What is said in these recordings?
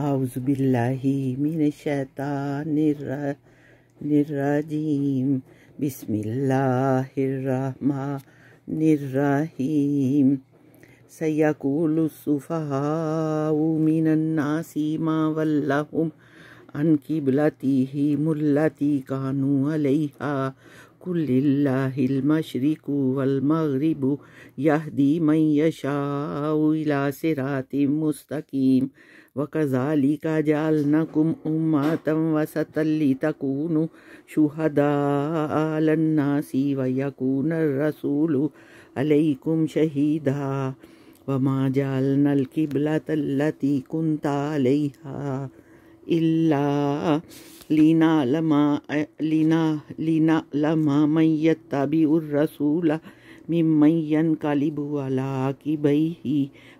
أعوذ بالله من الشيطان الرجيم بسم الله الرحمن الرحيم سيقول السفهاء من الناس ما ولهم عن قبلتهم التي كانوا عليها كل الله المشرق والمغرب يهدي من يشاء إلى صراط مستقيم وَكَذَلِكَ جَعَلْنَكُمْ أُمَّةً وَسَطًا لِتَكُونُوا شُهَدَاءَ عَلَى النَّاسِ وَيَكُونَ الرَّسُولُ عَلَيْكُمْ شَهِيدًا وَمَا جَعَلْنَا الْقِبْلَةَ الَّتِي كُنْتَ عَلَيْهَا إِلَّا لِنَعْلَمَ لِنَعْلَمَ مَنْ يَتَّبِعُ الرَّسُولَ مِمَّنْ يَنْقَلِبُ عَلَى عَقِبَيْهِ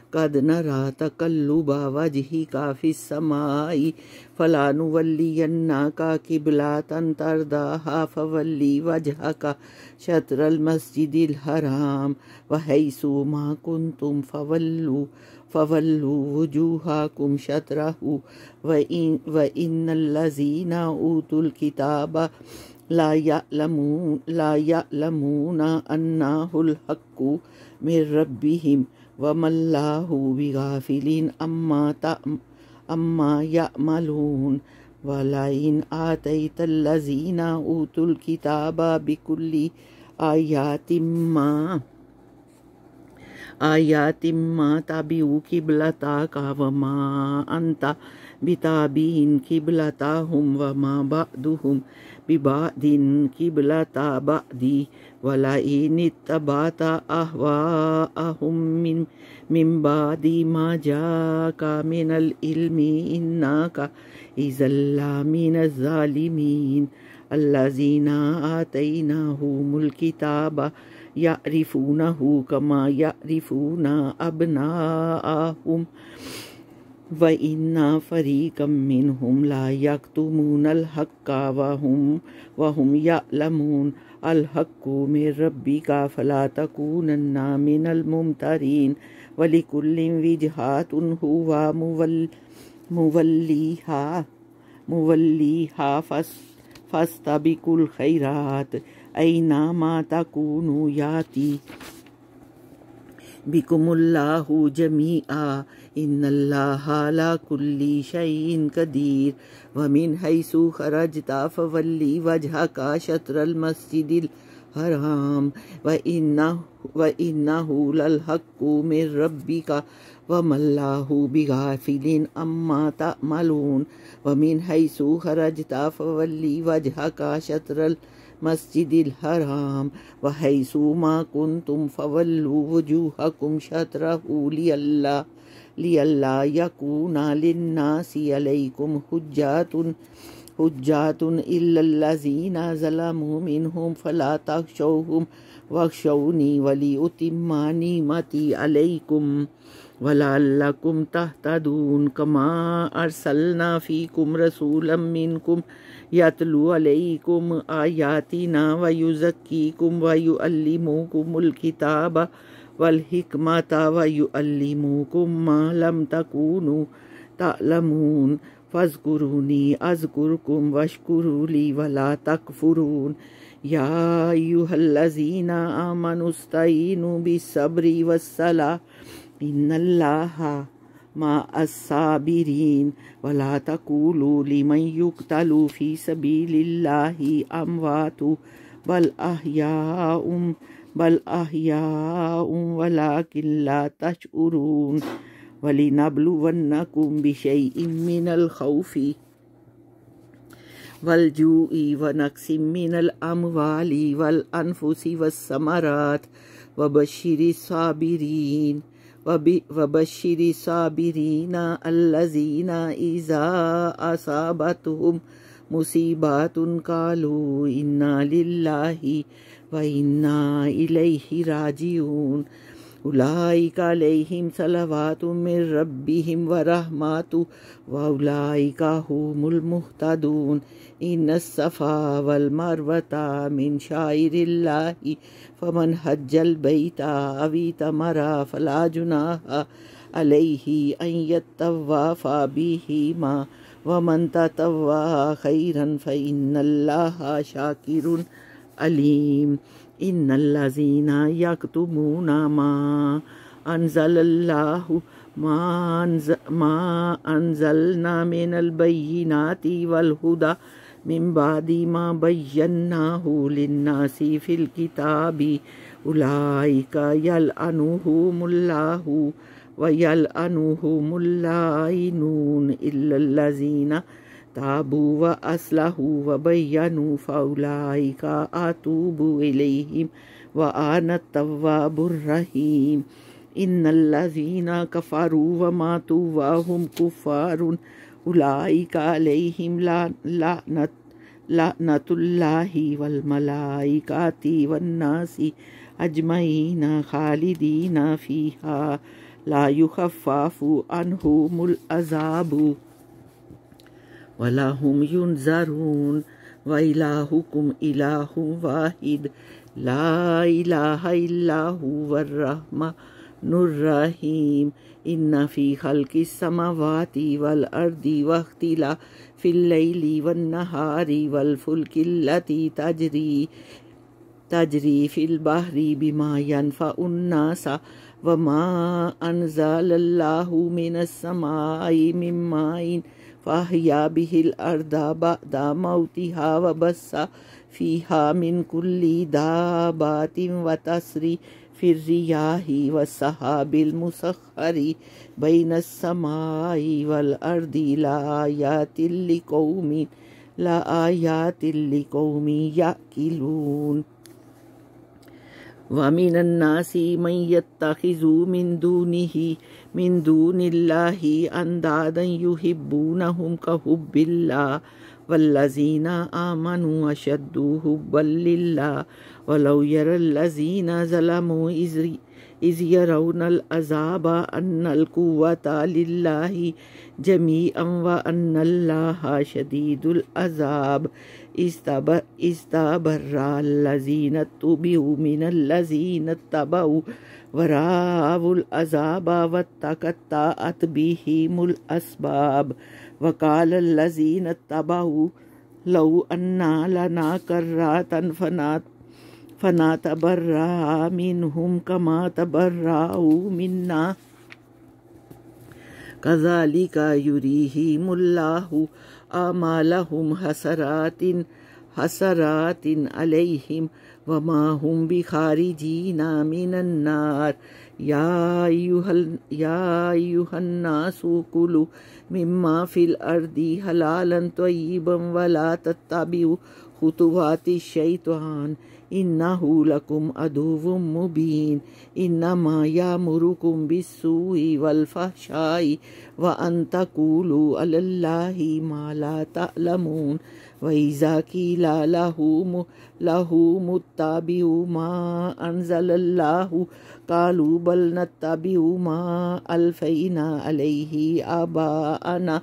قد نرى تقلب وجهك في السماء فلنولينك قبلة ترضاها فولي وجهك شطر المسجد الحرام وحيث ما كنتم فولوا فولوا وجوهكم شطره وإن, وإن الذين أوتوا الكتاب لا يعلمون لا يعلمون أنه الحق من ربهم وما الله بغافل أما أما يأملون ولئن آتيت الذين أوتوا الكتاب بكل آيات ما آيات ما تبعوا قبلتك وما أنت بتابعين قبلتهم وما بعدهم ببعد قبلة بعدي وَلَئِنِ اتَّبَعْتَ أَهْوَاءَهُمْ مِنْ مِنْ بَعْدِ مَا جَاءَكَ مِنَ الْعِلْمِ إِنَّكَ إِذَا لَّمِنَ الظَّالِمِينَ الذين آتيناهم الكتاب يعرفونه كما يعرفون أبناءهم وَإِنَّا فَرِيقًا مِّنْهُمْ لَا يَكْتُمُونَ الْحَقَّ وَهُمْ وَهُمْ يَعْلَمُونَ الحق من ربی کا فلا تکونن من الممترین ولکل وجہات انہو و مولیہا مولیہا ہا فس فستا بیک الخرات یاتی بکم اللہ جمیعا ان اللہ لا کلی شعین قدیر ومن حیث خرج فولی وجہ کا شطر المسجد الحرام و للحق من ربی کا وم اللہ بغافل اما تعملون ومن ومین حیث خرج طٰ فول و شطر ال مسجد الحرام حرام و حیث ما کنتم تم وجوہکم وجو لی اللہ لِيَلَّا يَكُونَ لِلنَّاسِ عَلَيْكُمْ علئی حجات حجاطن الذين ظلموا منهم فلا تخشوهم واخشوني شونی نعمتي عليكم ولعلكم تهتدون كما ولا اللہ کم تح تدو کما ارسلنا فی کم رسول والحكمة ويعلموكم ما لم تكونوا تعلمون فاذكروني أذكركم واشكروا لي ولا تكفرون يا أيها الذين آمنوا استعينوا بالصبر والصلاة إن الله مع الصابرين ولا تقولوا لمن يقتل في سبيل الله أموات بل أحياء بل احیاء ولا لا تشعرون ولی نبلونکم بشیئن من الخوف والجوع ونقص من الاموال والانفس والثمرات وبشر الصابرین وبشر الصابرین الذين اذا اصابتهم مصیبات قالوا انا للہ وإنا إليه راجعون أولئك عليهم صلوات من ربهم ورحمات وأولئك هم المهتدون إن الصفا والمروة من شعائر الله فمن حج البيت أو تمر فلا جناح عليه أن يتواف بهما ومن تطوع خيرا فإن الله شاكر أليم إن الذين يكتمون ما أنزل الله ما, أنزل ما أنزلنا من البينات والهدى من بعد ما بيناه للناس في الكتاب أولئك يلعنهم الله ويلعنهم اللائنون إلا الذين تابوا وأصلحوا وبينوا فأولئك أتوب إليهم وأنا التواب الرحيم إن الذين كفروا وماتوا وهم كفار أولئك عليهم لعنة لعنة الله والملائكة والناس أجمعين خالدين فيها لا يخفف عنهم العذاب ولا هم ينذرون وإلهكم إله واحد لا إله إلا هو الرحمن الرحيم إن في خلق السماوات والأرض واختلا في الليل والنهار والفلك التي تجري تجري في البحر بما ينفع الناس وما أنزل الله من السماء من ماء فأحيا به الأرض بعد موتها وبص فيها من كل دابات وتسري في الرياح والسحاب المسخر بين السماء والأرض لآيات لقوم لآيات لقوم يأكلون ومن الناس من يتخذ من دونه من دون الله أندادا يحبونهم كحب الله والذين آمنوا أشد حبا لله ولو يرى الذين ظلموا إذ يرون العذاب أن القوة لله جميعا وأن الله شديد العذاب استبر الذين اتبعوا من الذين اتبعوا ورأوا العذاب وتقطعت بهم الأسباب وقال الذين اتبعوا لو أن لنا كرة فنات فنتبرأ منهم كما تبرأوا منا كذلك يريهم الله ما لهم حسرات حسرات عليهم وما هم بخارجين من النار يا أيها يا أيها الناس كلوا مما في الأرض حلالا طيبا ولا تتبعوا خطوات الشيطان إنه لكم عدو مبين إنما يأمركم بالسوء والفحشاء وأن تقولوا على الله ما لا تعلمون وإذا قيل له له متبعوا ما أنزل الله قالوا بل نتبع ما ألفينا عليه آباءنا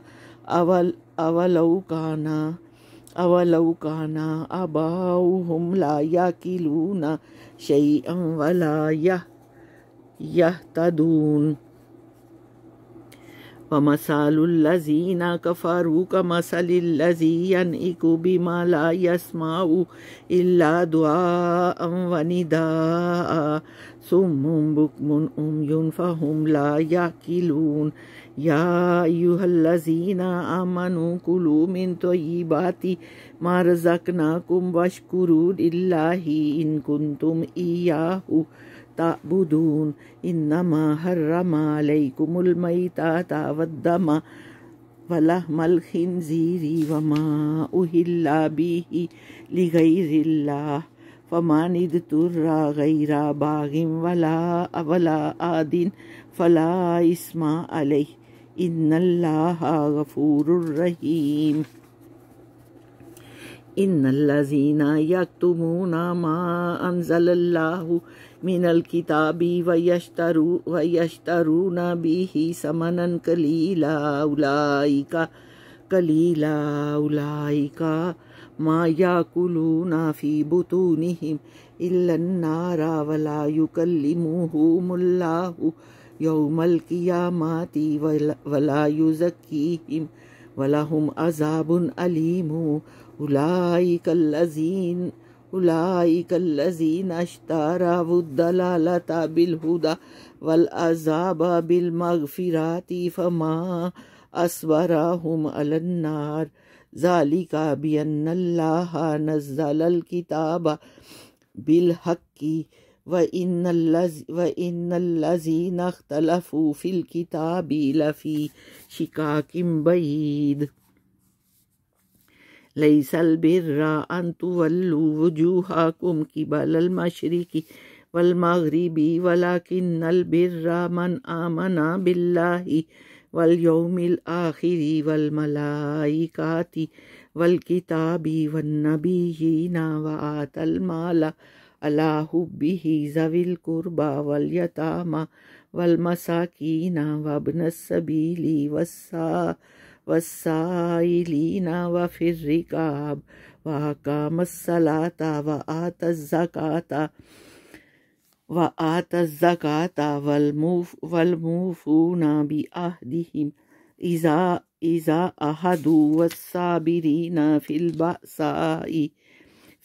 أول أولو كانا أولو كان آباؤهم لا يأكلون شيئا ولا يهتدون ومثال الذين كفروا كمثل الذي ينئك بما لا يسمع إلا دعاء ونداء سم بكم أمي فهم لا يأكلون یا ایوہ اللذین آمنوا کلو من طیبات ما رزقناکم واشکروا للہ ان کنتم ایاہو تعبدون انما حرم علیکم المیتات والدم ولحم الخنزیر وما اہل به لغیر اللہ فمان ادتر غیر باغ ولا اولا آدین فلا اسما علیہ إن الله غفور رحيم إن الذين يكتمون ما أنزل الله من الكتاب ويشترو ويشترون به ثمنا قليلا أولئك قليلا أولئك ما يأكلون في بطونهم إلا النار ولا يكلمهم الله یومل کیا ماتی ولا ولا ولہم عذاب علیم علیم حلائ کلینک اشتارتا اشتارا ودلالتا بالہدا والعذاب بالمغفراتی فما اسوراہم النار ظالی بین اللہ نزل الکتاب بلحکی و از و اِنز نخلتافرا انت وجوہا کم کیشریکی ول مغریبی ولا کل بر من آ منا بلا ول یو مل آخری ول ملا کاتی ولکی تاب ون نبی نا وا تل على حبه ذوي القربى واليتامى والمساكين وابن السبيل والسا والسائلين وفي الرقاب وأقام الصلاة وآتى الزكاة وآتى الزكاة والموف والموفون بأهدهم إذا إذا أهدوا والصابرين في البأساء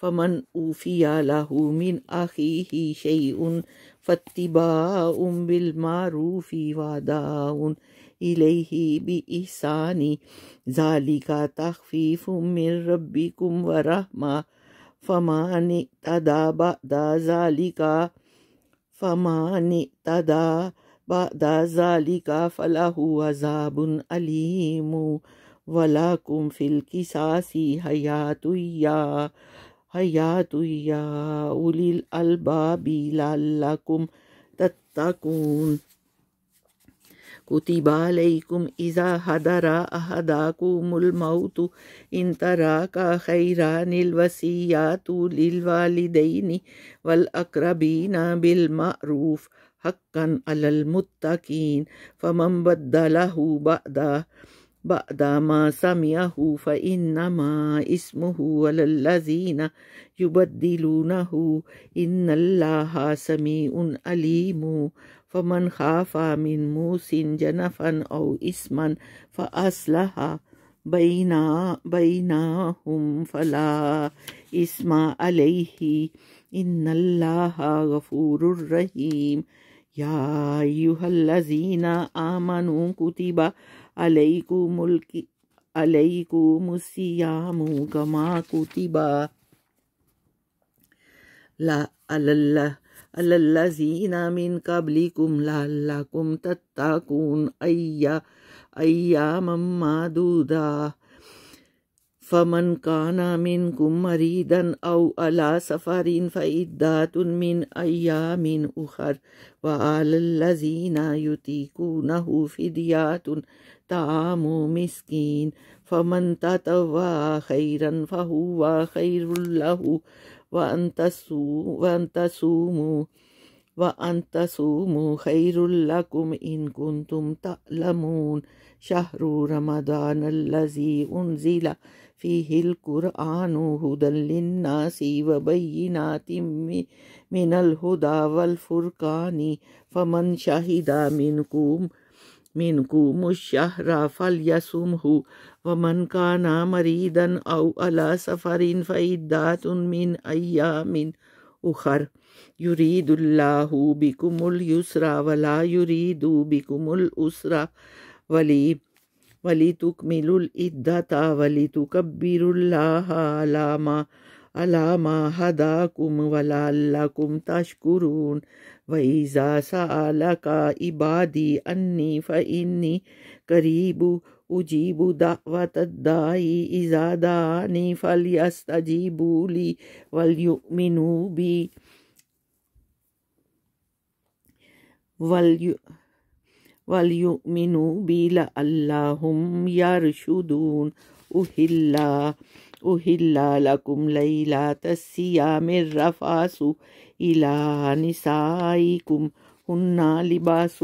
فمن أوفي له من أخيه شيء فاتباع بالمعروف وداء إليه بإحسان ذلك تخفيف من ربكم ورحمة فمن اهتدى بعد ذلك فمن اهتدى بعد ذلك فله عذاب أليم ولكم في القصاص حياة يا هيات يا أولي الألباب لعلكم تتقون كتب عليكم إذا حضر أحدكم الموت إن تراك خيران الوصيات للوالدين والأقربين بالمعروف حقا على المتقين فمن بدله بعده بعد ما سمعه فإنما اسمه على الذين يبدلونه إن الله سميع أليم فمن خاف من موس جنفا أو إسما فأصلح بينا بينهم فلا إثم عليه إن الله غفور رحيم يا أيها الذين آمنوا كتب عليكم الك... عليكم الصيام كما كتب لا على الذين من قبلكم لعلكم تتقون أي أياما معدودة فمن كان منكم مريدا أو على سفر فعدة من أيام أخر وعلى الذين يطيقونه فديات الطعام مسكين فمن تطوع خيرا فهو خير له وأن تصوموا وأن تصوموا وأن تصوموا خير لكم إن كنتم تعلمون شهر رمضان الذي أنزل فيه القرآن هدى للناس وبينات من الهدى والفرقان فمن شهد منكم منكم الشهر فليصومه ومن كان مريدا أو على سفر فإدات من أيام أخر يريد الله بكم اليسر ولا يريد بكم الأسر ولي ولتكملوا ولي ولتكبروا الله على ما على ما هداكم ولعلكم تشكرون وإذا سألك عبادي أني فإني قريب أجيب دعوة الداعي إذا دعاني فليستجيبوا لي وليؤمنوا بي ولي وليؤمنوا بي لعلهم يرشدون أهلا أهلا لكم ليلة الصيام الرفاس علاس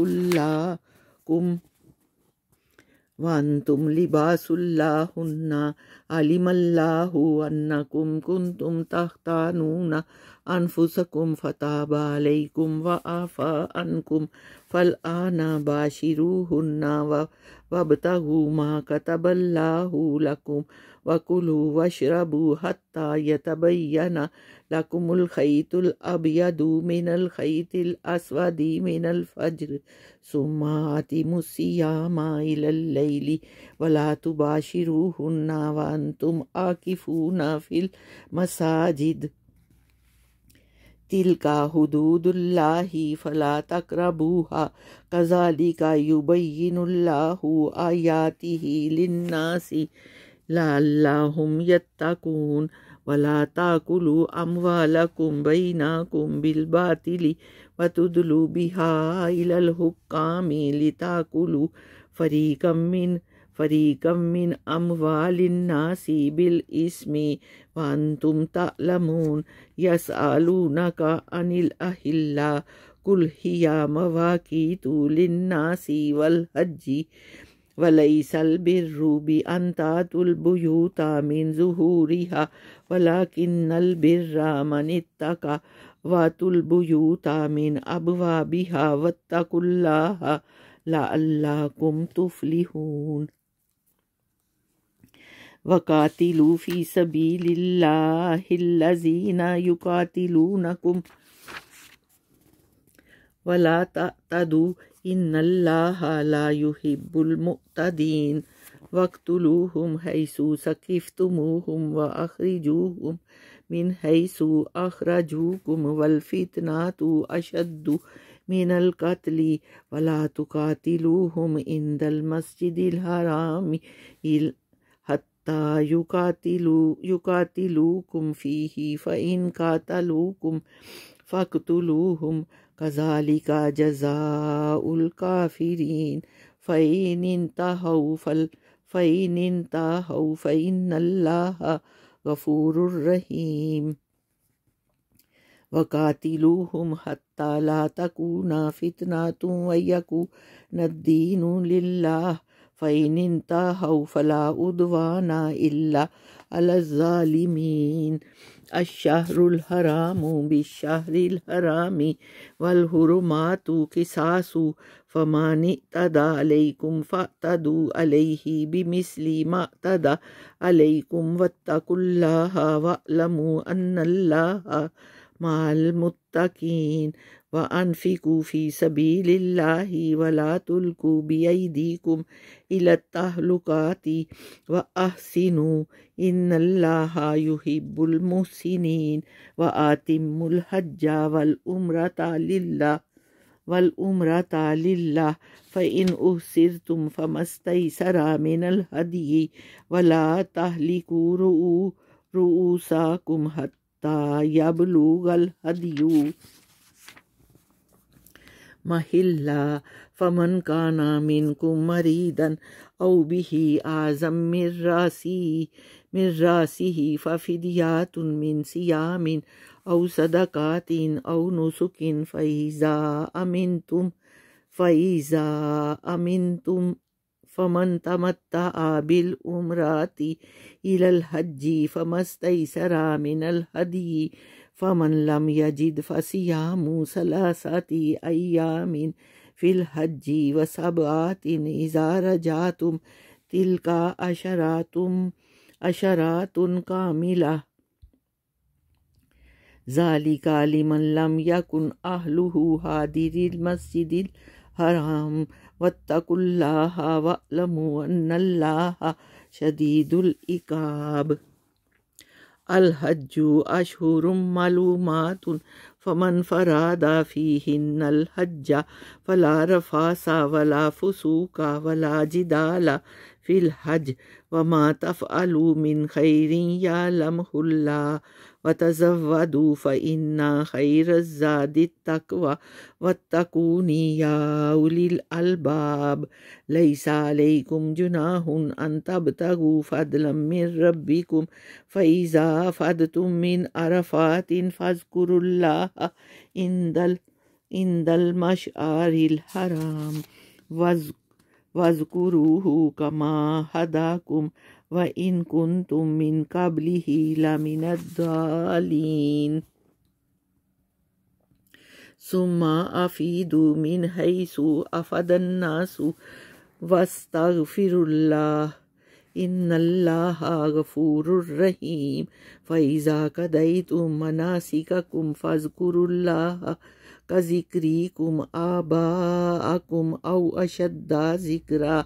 ولاح علی ملاحم کتم تختنا انفسکل ون کم فلآنا باشیونا وبت وكلوا واشربوا حتى يتبين لكم الخيط الأبيض من الخيط الأسود من الفجر ثم أتموا الصيام إلى الليل ولا تباشروهن وأنتم آكفون في المساجد تلك حدود الله فلا تقربوها كذلك يبين الله آياته للناس ولا لاحم یونات امو بالباطل وتدلوا بها الى ہا میلی تک من کمینک من اموال الناس بالاسم وانتم تعلمون تا عن یسو قل هي مواقيت للناس والحج وليس البر بأن تأتوا البيوت من ظهورها ولكن البر من اتقى واتوا البيوت من أبوابها واتقوا الله لعلكم تفلحون وقاتلوا في سبيل الله الذين يقاتلونكم ولا تعتدوا إن الله لا يحب المؤتدين واقتلوهم حيث سكفتموهم وأخرجوهم من حيث أخرجوكم والفتنة أشد من القتل ولا تقاتلوهم عند المسجد الحرام حتى يقاتلو يقاتلوكم فيه فإن قاتلوكم فاقتلوهم كذلك جزاء الكافرين فإن انتهوا فل فإن انتهوا فإن الله غفور رحيم وقاتلوهم حتى لا تكون فتنة ويكون الدين لله فإن انتهوا فلا عدوان إلا على الظالمين الشهر الحرام بالشهر الحرام والهرمات قصاص فمن اعتدى عليكم فاعتدوا عليه بمثل ما اعتدى عليكم واتقوا الله واعلموا أن الله معلمقین و عنفی قوفی صبی للاۃ القوبی دیم علۃ القعطی و عسینسنین و عاطم الحجہ ولعمر تالہ ولعمر طاللہ فعن عحصر تم فمست ثرا من الحدی ولا تحلی رع راکم حتى يبلغ الهدي محلا فمن كان منكم مريدا أو به أعظم من راسه من راسه ففدية من صيام أو صدقات أو نسك فإذا أمنتم فإذا أمنتم فمن تمتع بالعمرات الى الحج فمستئ سرا من الهدي فمن لم يجد فصيام ثلاثات ايام في الحج وسبعات اذا رجعتم تلك عشرات عشرات كامله ذلك لمن لم يكن اهله حاضر المسجد الحرام واتقوا الله واعلموا أن الله شديد العقاب الحج أشهر معلومات فمن فراد فيهن الحج فلا رفاس ولا فسوق ولا جدال في الحج وما تفعلوا من خير يعلمه الله وتزودوا فإن خير الزاد التقوى واتقوني يا أولي الألباب ليس عليكم جناح أن تبتغوا فضلا من ربكم فإذا فدتم من عرفات فاذكروا الله عند عند المشعر الحرام واذكروه كما هداكم وإن كنتم من قبله لمن الضالين ثم أفيدوا من حيث أفاد الناس واستغفروا الله إن الله غفور رحيم فإذا قضيتم مناسككم فاذكروا الله كذكركم آباءكم أو أشد ذكرا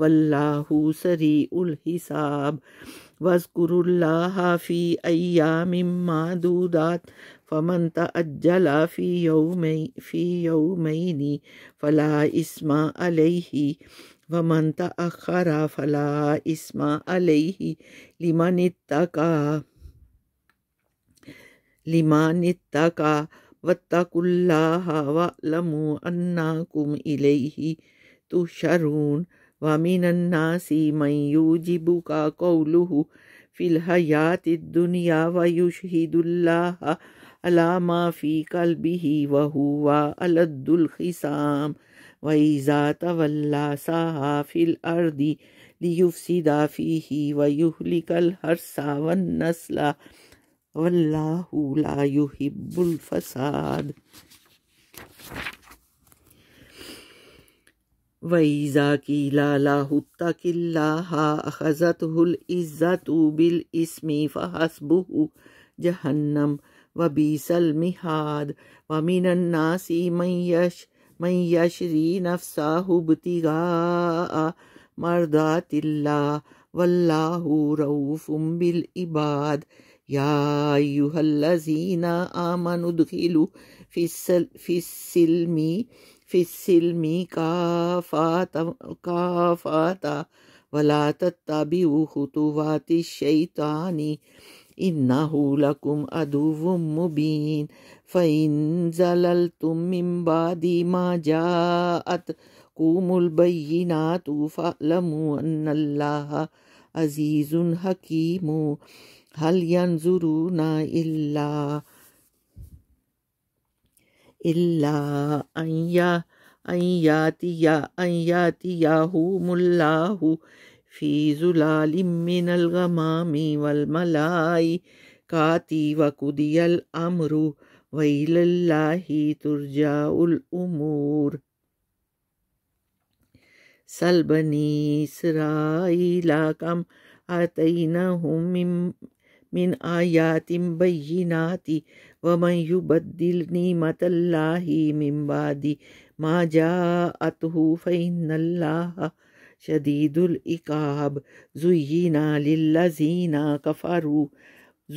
واللہ سریع الحساب ہیساز اللہ فی ایام معدودات فمن اجلا فی یومی فی فلا فلا اسم علیہ ومن تأخر اسم علیہ لمن اتقا لمن اتقا ولاح و لم الئی تو شرو ومن الناس من يوجبك قوله في الحياة الدنيا ويشهد الله على ما في قلبه وهو ألد الخصام وإذا تولى سعى في الأرض ليفسد فيه ويهلك الحرث والنسل والله لا يحب الفساد ویزا کی لالا ہتا کلّہ اخذت ہل عزت بل اسمی فحس بہ جہنم و بیسل محاد و مین ناسی میش میشری نفسا ہبتی گا مردا تلا و اللہ روف بل عباد یا ایوہ اللہ زینہ آمن ادخلو فی السلمی فس في السلم كافة كافة ولا تتبعوا خطوات الشيطان إنه لكم عدو مبين فإن زللتم من بعد ما جاءتكم البينات فاعلموا أن الله عزيز حكيم هل ينظرون إلا إلا أن يا أن ياتي أن ياتيهم الله في زلال من الغمام والملائكة وقضي الأمر وإلى الله ترجع الأمور سل بني إسرائيل كم آتيناهم من من آیات بینات ومن یبدل نعمت اللہ من بعد ما جاءته فإن اللہ شدید العقاب زینا للذین کفروا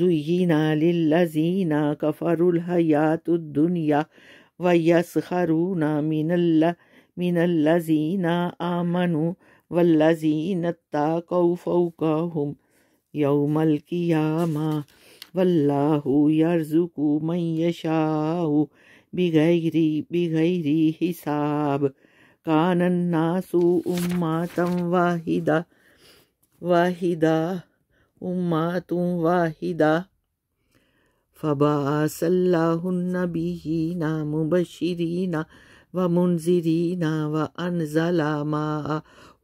زینا للذین کفروا الحیات الدنیا ویسخرون من اللہ من الذین آمنوا والذین اتقوا فوقهم یوم القیامہ واللہ ولاح من یشاء بغیر بغیر حساب کان الناس واحدہ واحدہ امت واحدہ فبعث سلو نبی نامشیرینا و منزری نن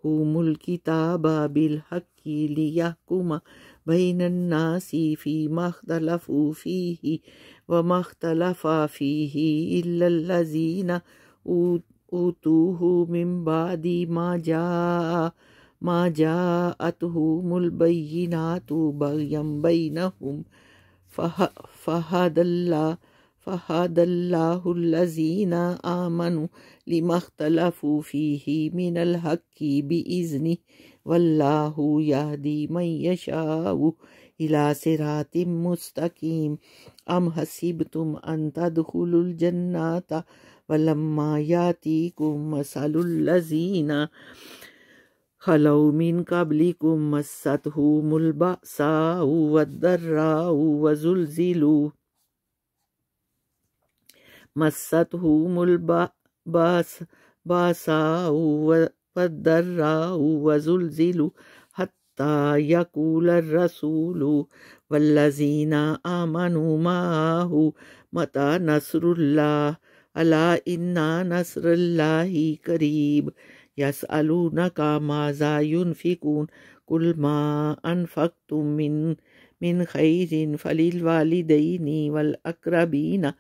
يحكم الكتاب بالحق ليحكم بين الناس فيما اختلفوا فيه وما اختلف فيه إلا الذين أوتوه من بعد ما جاء ما جاءتهم البينات بغيا بينهم فهدى الله فهدى الله الذين آمنوا لما اختلفوا فيه من الحق بإذنه والله يهدي من يشاء إلى صراط مستقيم أم حسبتم أن تدخلوا الجنة ولما يأتيكم مثل الذين خلوا من قبلكم مستهم البأساء والضراء وزلزلوا مستهم البأساء باس باسا والضراء وزلزلوا حتى يقول الرسول والذين آمنوا معه متى نصر الله ألا إن نصر الله قريب يسألونك ماذا ينفقون قل ما أنفقتم من من خير فللوالدين والأقربين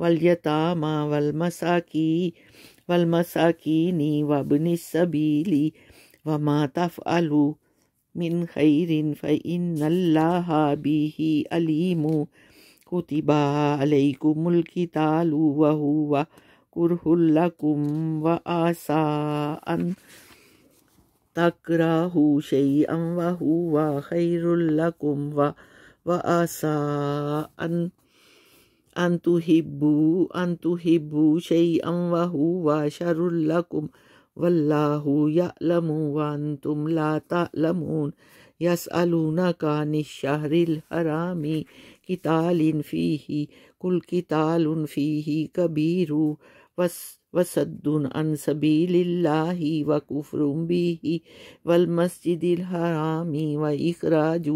واليتامى والمساكين والمساكين وابن السبيل وما تفعلوا من خير فإن الله به أليم كتب عليكم القتال وهو كره لكم وآسى أن تكرهوا شيئا وهو خير لكم وآسى أن أن تحبوا أن تحبوا شيئا وهو شر لكم والله يعلم وأنتم لا تعلمون يسألونك عن الشهر الحرام قتال فيه كل قتال فيه كبير وسد عن سبيل الله وكفر به والمسجد الحرام وإخراج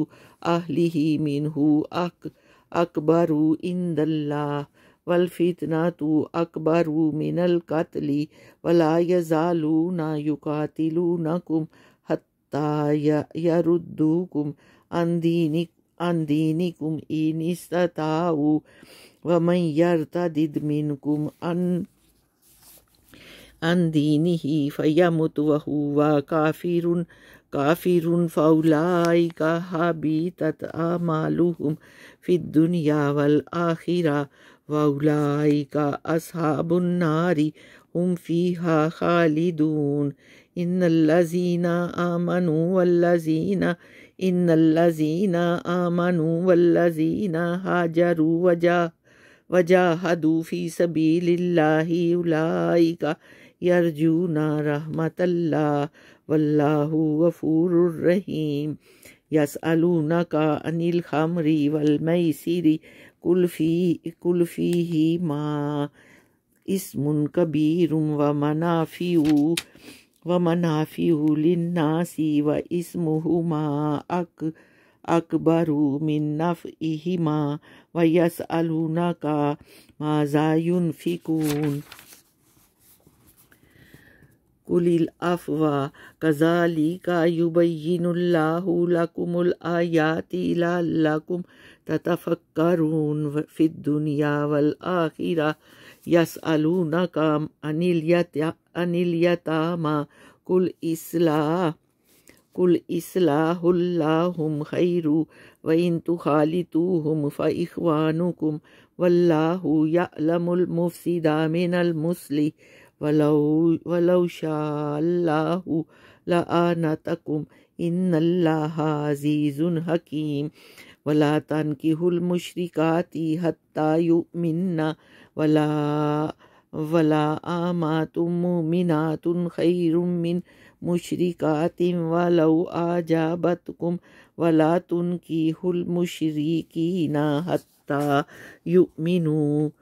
أهله منه أكبر أكبر عند الله والفتنة أكبر من القتل ولا يزالون يقاتلونكم حتى يردوكم عن دينكم عن دينكم إن استطاعوا ومن يرتد منكم عن عن دينه فيمت وهو كافر كافرون فأولئك حبيتت أعمالهم في الدنيا والآخرة وأولئك أصحاب النار هم فيها خالدون إن الذين آمنوا والذين إن الذين آمنوا والذين هاجروا وجا وجاهدوا في سبيل الله أولئك يرجون رحمة الله والله غفور رحيم يسألونك عن الخمر والميسر كل, في كل ما اسم كبير ومنافع ومنافع للناس واسمهما أك أكبر من نفعهما ويسألونك ماذا ينفقون کلیل افوا کزالی کا یوبین اللہ لکم الآیات لکم تتفکرون فی الدنیا والآخرہ یسالونکم عن الیتاما کل اصلاح کل اصلاح اللہم خیر وین تخالطوہم فاخوانکم واللہ یعلم المفسد من المسلح ولو شاء اللہ ع ان اللہ عزیز حکیم ولا کی حلمشری حتی حتہ ولا ولا آمات مومنات خیر من مشرکات ولو آجابتکم ولا تون المشرکین حتی مشری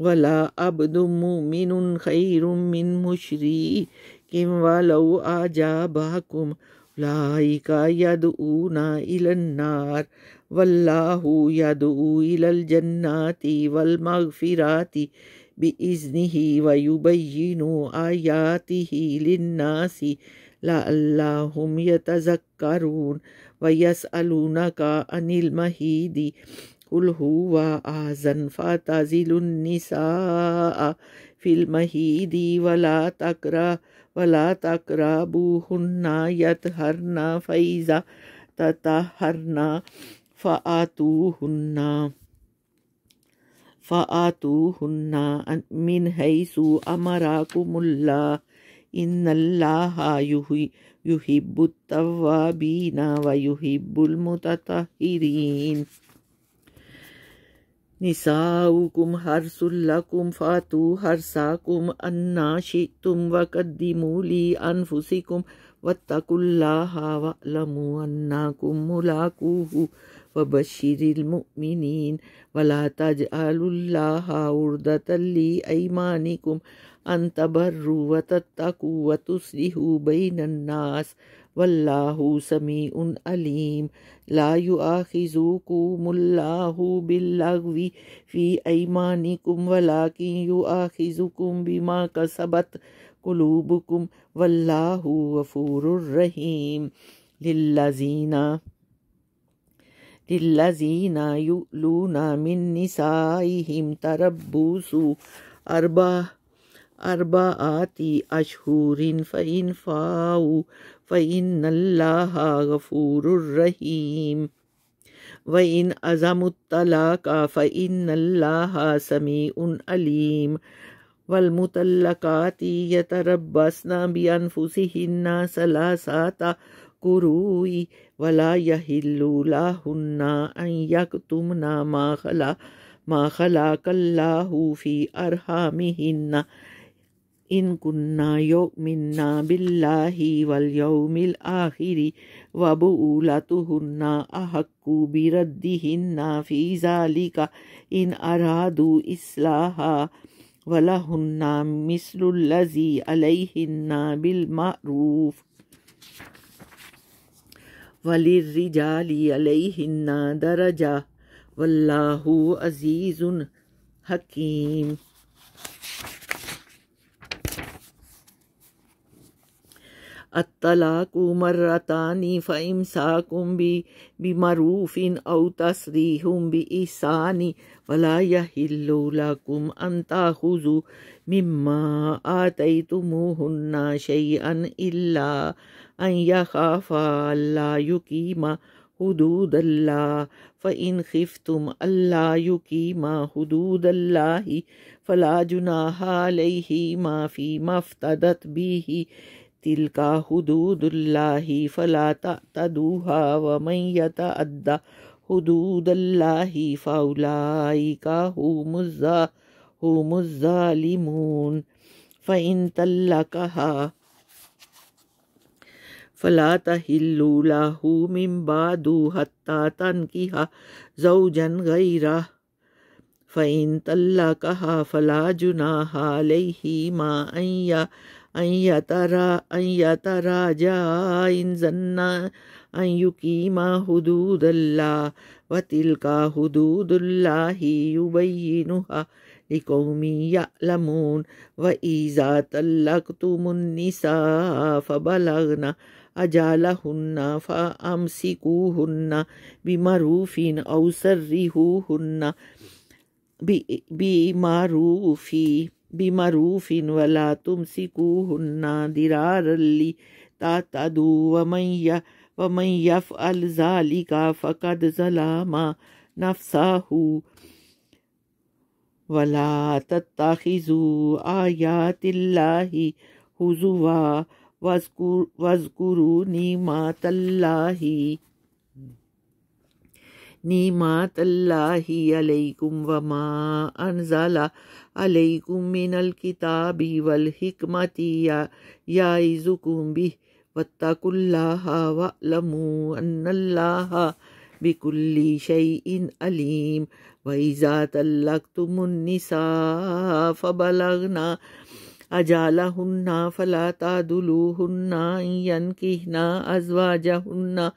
ولا خیر من ولو ابدیم میشری لائک یاد اُناار وللہ ہودل جنتی ول مغرتیتی ویوبہ نو آیاتی لا اللہ یتن ویسو نکا انہی قل هو أحزن فاعتزلوا النساء في المهيد ولا تكره ولا تقربوهن يطهرن فإذا تطهرن فآتوهن فآتوهن من حيث أمركم الله إن الله يحب التوابين ويحب المتطهرين نساؤکم حرس لکم فاتو حرساکم انا شئتم وقدیمو لی انفسکم واتقوا اللہ وعلموا انکم ملاکوہو وبشر المؤمنین ولا تجعلوا اللہ اردتا لی ایمانکم انتبرو وتتقوا وتسلحو بین الناس واللہ سمیع علیم لا یعاخذوکم اللہ باللغوی فی ایمانکم ولیکن یعاخذوکم بما کسبت قلوبکم واللہ غفور الرحیم للذین للذین یؤلون من نسائهم تربوسوا اربعہ أربعة أشهر فإن فاو فإن الله غفور رحيم وإن أزم الطلاق فإن الله سميع عليم والمطلقات يتربصن بأنفسهن ثلاثة قروء ولا يحل لهن أن يكتمن ما خلا ما خلق الله في أرحامهن إن كنا يؤمنا بالله واليوم الآخر وبؤولتهن أحق بردهن في ذلك إن أرادوا إصلاحا ولهن مثل الذي عليهن بالمعروف وللرجال عليهن درجة والله عزيز حكيم الطلاق مرتان فإمساك بمعروف أو تصريح بإحسان ولا يحل لكم أن تأخذوا مما آتيتموهن شيئا إلا أن يخافا ألا يقيم حدود الله فإن خفتم ألا يقيم حدود الله فلا جناح عليهما فيما افتدت به تلك حدود الله فلا تعتدوها ومن يتعد حدود الله فأولئك هم هم الظالمون فإن طلقها فلا تحل له من بعد حتى تنكح زوجا غيره فإن طلقها فلا جناح ما أن ائترا یترا جائیں ذنا یوقی حدود اللہ و تیل کا دودھ دلہ ہی یوین یا لمن و ایزا تمنی النساء فبلغنا اجالہن فامسکوہن ف او سرہوہن بروفین اوسروفی بون وَلَا سی دِرَارًا دِرارلی تا تو وم وم ال ضالی کا فقدلام نفسا ہلا تتاخیزو آیا تاحی ہُوا وزنی نیمات اللہ علیکم وما کم علیکم من الكتاب والحکمت یا عزکم اللہ کھا ان اللہ بکل شیئن علیم وَإِذَا منی النِّسَاءَ اضالا أَجَالَهُنَّ فلا تنا أَن يَنكِحْنَ أَزْوَاجَهُنَّ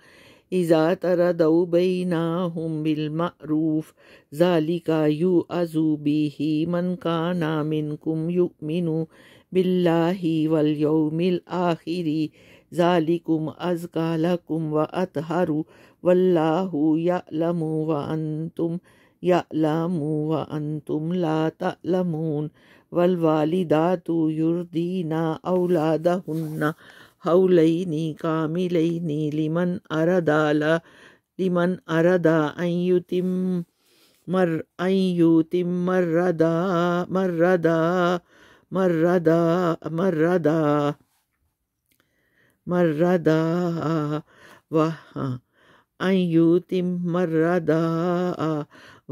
إذا تردوا بينهم بالمعروف ذلك يؤذ به من كان منكم يؤمن بالله واليوم الآخر ذلكم أزكى لكم وأطهر والله يعلم وأنتم يعلم وأنتم لا تعلمون والوالدات يرضين أولادهن حولینی کاملینی لمن اردا لمن اردا ان ان یتم مر یتم مردا مردا مردا مردا مردا ان یتم مردا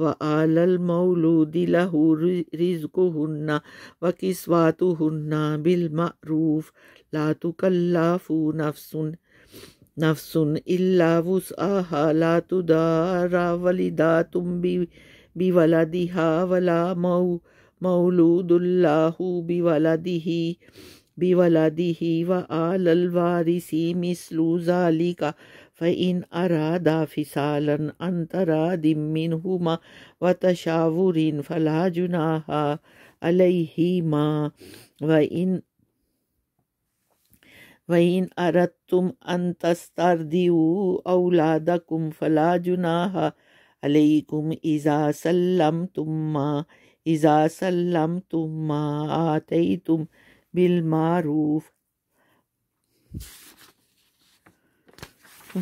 وآل المولود له رزقهن وكسواتهن بالمعروف لا کل نفسن نفسن اِلوس لاتو دارا ولیدا تیولا دِہ ولا مؤ مو لو دلہ دِہی و علسی مِسل مثل کا فإن عین فصالا انترا تراد منهما وتشاور فلا جناح عليهما وإن وَإِنْ أَرَدْتُمْ أَنْ أَوْلَادَكُمْ فَلَا عَلَيْكُمْ إِذَا وئینر إِذَا اولاد کم آتَيْتُمْ بِالْمَعْرُوفِ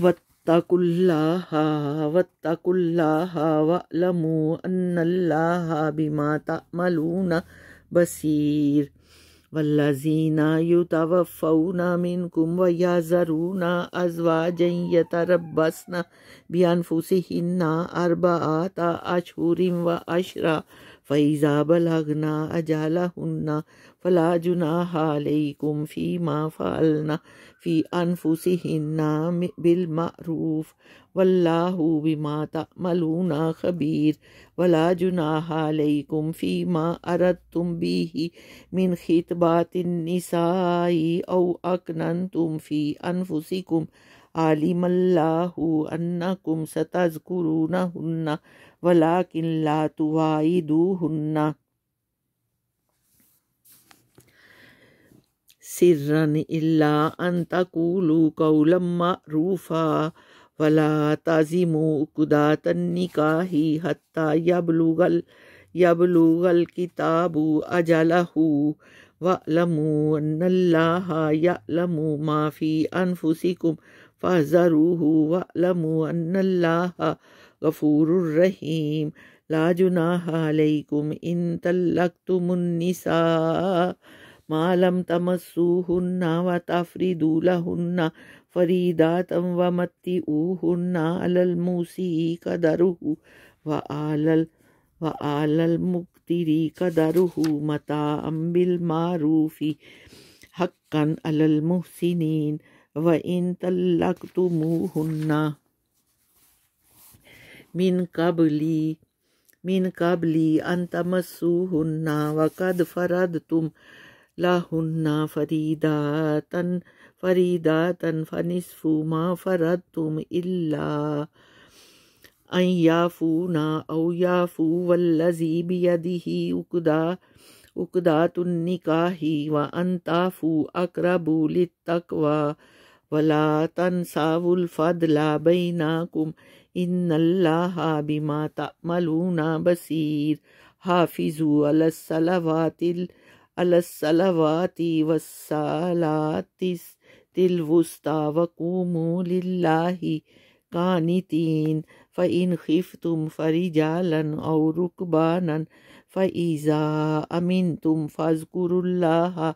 وَاتَّقُوا اللَّهَ وَاتَّقُوا اللَّهَ وَاعْلَمُوا أَنَّ اللَّهَ بِمَا تَعْمَلُونَ بَصِيرٌ والذین یتوفون منکم فون مین کم و یا ضرون ازوا جئیں یت ربسن و اشرا فإذا بلغنا أجالهن فلا جناح عليكم فيما فعلنا في أنفسهن بالمعروف والله بما تعملون خبير ولا جناح عليكم فيما أردتم به من خطبات النساء أو أكننتم في أنفسكم عالم اللہ انکم ستذکرونہن ولیکن لا توائدوہن سرن الا ان تقولوا قولا معروفا ولا تزموا قدا النكاح حتى يبلغ يبلغ الكتاب اجله وَأَلَمُوا ان الله يعلم ما في انفسكم فاحذروه واعلموا أن الله غفور رحيم لا جناح عليكم إن طلقتم النساء ما لم تمسوهن وتفردوا لهن فريدة ومتئوهن على الموسي قدره وعلى وعلى المقتر قدره متاعا بالمعروف حقا على المحسنين وإن طلقتموهن من قبل من قبل أن تمسوهن وقد فرضتم لهن فريدة فريدة فنصف ما فرضتم إلا أن يافونا أو يافو والذي بيده عقدة عقدة النكاح وأن تعفو أقرب للتقوى ولا تنسوا الفضل بينكم إن الله بما تعملون بصير حافظوا على الصلوات على الصلوات والصلاة الوسطى وقوموا لله قانتين فإن خفتم فرجالا أو ركبانا فإذا أمنتم فاذكروا الله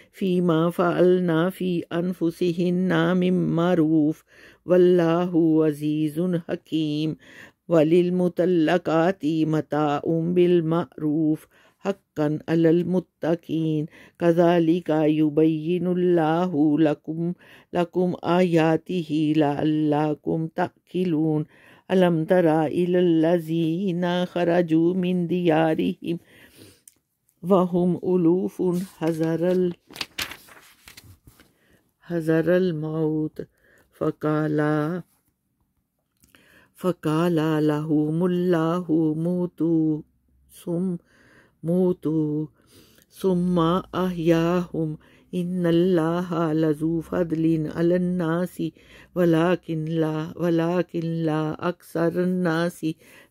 فی ما فعلنا فی انفسین من معروف واللہ عزیز حکیم وللمطلقات متاع بالمعروف حقا علی المتقین معمععروف حقن المتقین قزالی قاعبین اللہ لقُم آیاتی لا تر تخلون الذين خرجوا من ديارهم وهم ألوف حذر ال... حذر الموت فقال فقال له الله موتوا ثم موتوا ثم أحياهم إن الله لذو فضل على الناس ولكن لا ولكن لا أكثر الناس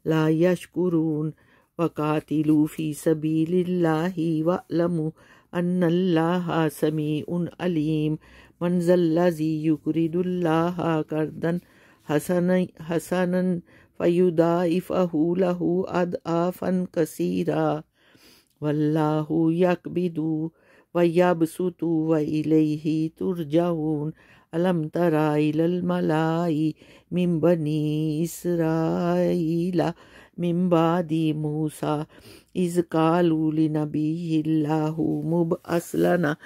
لا يشكرون وقاتلوا في سبيل الله واعلموا أن الله سميع عليم من ذا الذي يكرد الله قرضا حسنا حسنا فيضاعفه له أضعافا كثيرا والله يقبض ويبسط وإليه ترجعون ألم تر إلى الملائي من بني إسرائيل من بعد موسى إذ قالوا لنبي الله مب لنا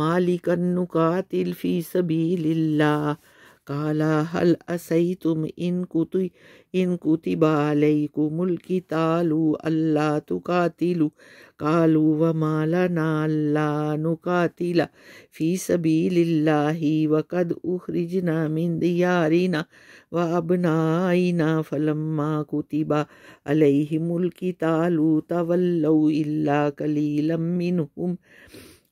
مالكا نقاتل في سبيل الله قال هل أسيتم إن كتب إن كتب عليكم القتال ألا تقاتلوا قالوا وما لنا ألا نقاتل في سبيل الله وقد أخرجنا من ديارنا وأبنائنا فلما كتب عليهم القتال تولوا إلا قليلا منهم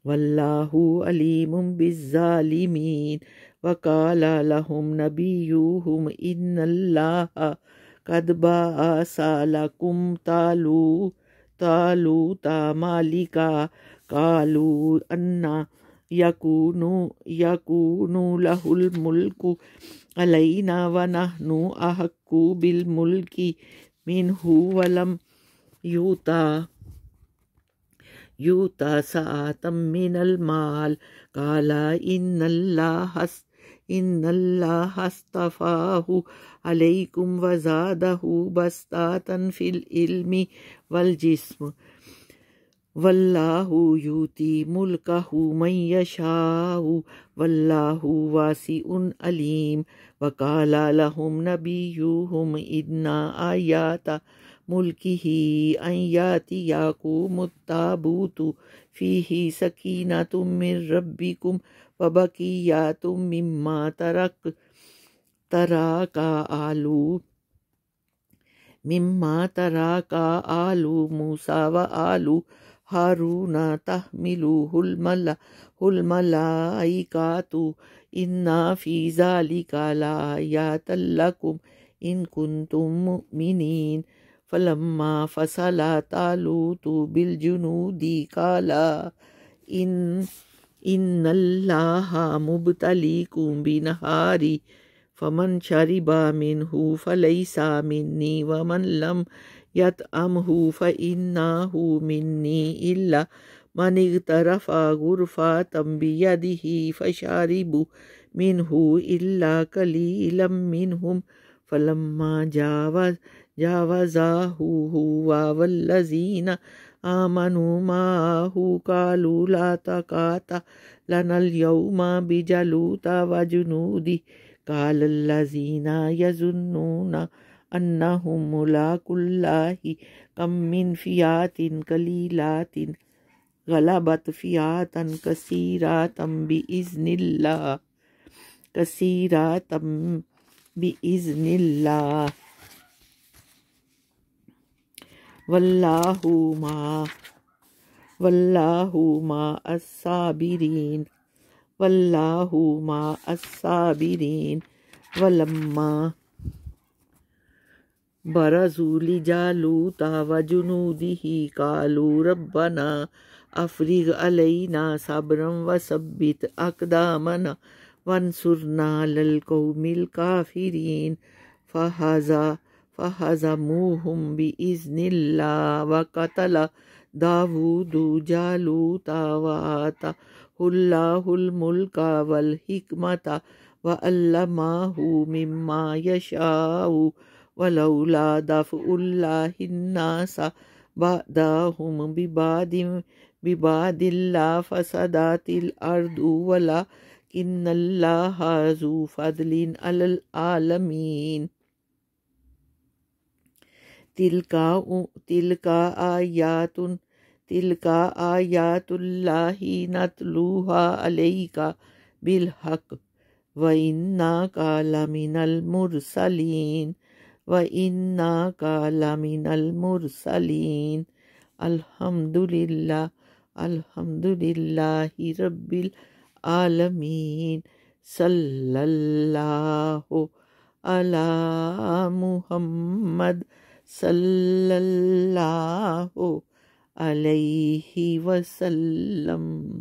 والله أليم بالظالمين فقال لهم نبيهم إن الله قد بأس لكم تالو تالو تماليكا قالوا أن يكونوا يكونوا له الملك علينا ونحن أحق بالملك منه ولم يوتا يوتا ساتم من المال قالا إن الله حس ان اللہ علیکم وزادہ بستاتن فی العلم والجسم واللہ یوتی من یشاہ واللہ واسی ان علیم لہم نبیوہم ادنا آیاتا ملکی ان یاتی یاکو متابوتو فیہی سکینہ تم من ربکم وبکی یا تم مماں ترک ترا کا آلو مما ترا کا آلو موسا و آلو ہارونا تحملو میلو ہلملا ہل ملا کا تو ان فیضالی کالا یا تلا ان کنتم مؤمنین فلما فصل تالو بالجنود بلجنو ان إن الله مبتليكم بنهار فمن شرب منه فليس مني ومن لم يطعمه فإنه مني إلا من اغترف غرفة بيده فشارب منه إلا قليلا منهم فلما جاوز جاوزاه هو والذين آمنوا معه قالوا لا تقاطع لنا اليوم بجلوت وجنودي قال الذين يظنون أنهم ملاك الله كم من فيات قليلات غلبت فيات كثيرات بإذن الله كثيرات بإذن الله واللہ ما الصابرین واللہ ما الصابرین ولما وجونو دھی کابنا قالوا ربنا افرغ وسبیت صبرا وثبت اقدامنا وانصرنا للقوم فیرین فہذہ فهزموهم بإذن الله وقتل داوود جالوت وآتاه الله الملك والحكمة وألماه مما يشاء ولولا دفع الله الناس بعدهم ببعد ببعد الله فسدات الأرض ولكن الله ذو فضل على العالمين تل کا آیاتن کا آیات اللہ نت علیہ کا بالحق و انا کا کالا المرسلین و انا کا کالا المرسلین الحمد للہ الحمد للہ رب العالمین صلی اللہ علی محمد صلی اللہ علیہ وسلم